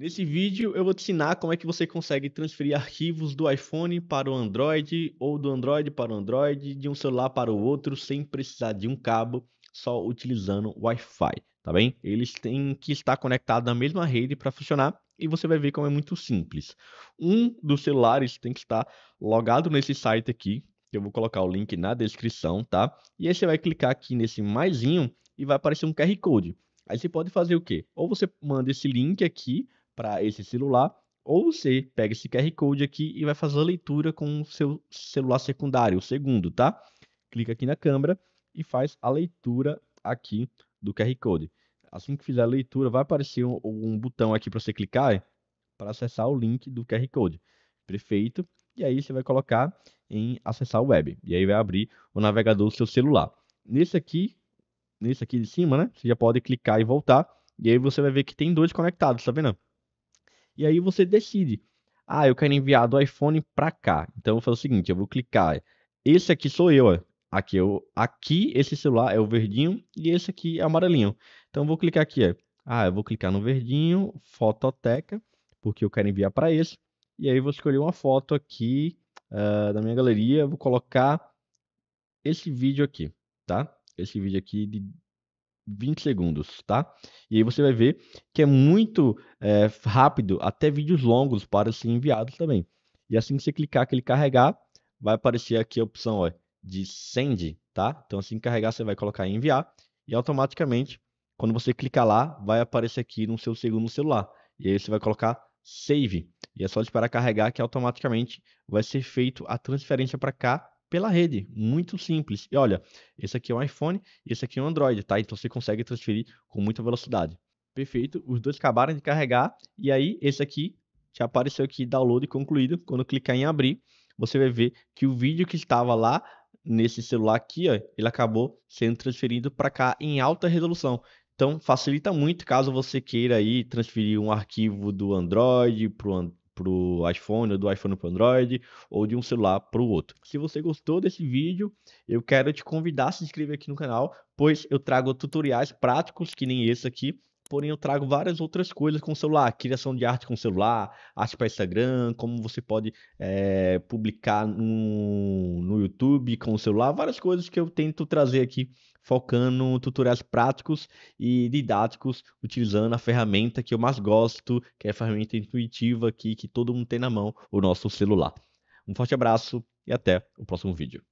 Nesse vídeo eu vou te ensinar como é que você consegue transferir arquivos do iPhone para o Android ou do Android para o Android, de um celular para o outro sem precisar de um cabo, só utilizando Wi-Fi, tá bem? Eles têm que estar conectados na mesma rede para funcionar e você vai ver como é muito simples. Um dos celulares tem que estar logado nesse site aqui, que eu vou colocar o link na descrição, tá? E aí você vai clicar aqui nesse maisinho e vai aparecer um QR Code. Aí você pode fazer o quê? Ou você manda esse link aqui para esse celular, ou você pega esse QR Code aqui e vai fazer a leitura com o seu celular secundário, o segundo, tá? Clica aqui na câmera e faz a leitura aqui do QR Code. Assim que fizer a leitura, vai aparecer um, um botão aqui para você clicar para acessar o link do QR Code. Perfeito. E aí você vai colocar em acessar o web. E aí vai abrir o navegador do seu celular. Nesse aqui, nesse aqui de cima, né? Você já pode clicar e voltar. E aí você vai ver que tem dois conectados, tá vendo? E aí você decide. Ah, eu quero enviar do iPhone para cá. Então eu vou fazer o seguinte, eu vou clicar. Esse aqui sou eu, ó. Aqui, eu, aqui esse celular é o verdinho e esse aqui é o amarelinho. Então eu vou clicar aqui, ó. Ah, eu vou clicar no verdinho, fototeca, porque eu quero enviar para esse. E aí vou escolher uma foto aqui uh, da minha galeria, vou colocar esse vídeo aqui, tá? Esse vídeo aqui de 20 segundos, tá? E aí você vai ver que é muito é, rápido, até vídeos longos para ser enviados também. E assim que você clicar aquele ele carregar, vai aparecer aqui a opção ó, de send, tá? Então assim que carregar, você vai colocar em enviar e automaticamente, quando você clicar lá, vai aparecer aqui no seu segundo celular. E aí você vai colocar save. E é só esperar carregar que automaticamente vai ser feito a transferência para cá pela rede. Muito simples. E olha, esse aqui é um iPhone, esse aqui é um Android, tá? Então você consegue transferir com muita velocidade. Perfeito, os dois acabaram de carregar e aí esse aqui já apareceu aqui download concluído. Quando clicar em abrir, você vai ver que o vídeo que estava lá nesse celular aqui, ó, ele acabou sendo transferido para cá em alta resolução. Então facilita muito caso você queira aí transferir um arquivo do Android para pro iPhone, ou do iPhone para Android, ou de um celular para o outro. Se você gostou desse vídeo, eu quero te convidar a se inscrever aqui no canal, pois eu trago tutoriais práticos que nem esse aqui, porém eu trago várias outras coisas com o celular, criação de arte com o celular, arte para Instagram, como você pode é, publicar no, YouTube, com o celular, várias coisas que eu tento trazer aqui, focando tutoriais práticos e didáticos, utilizando a ferramenta que eu mais gosto, que é a ferramenta intuitiva aqui que todo mundo tem na mão, o nosso celular. Um forte abraço e até o próximo vídeo.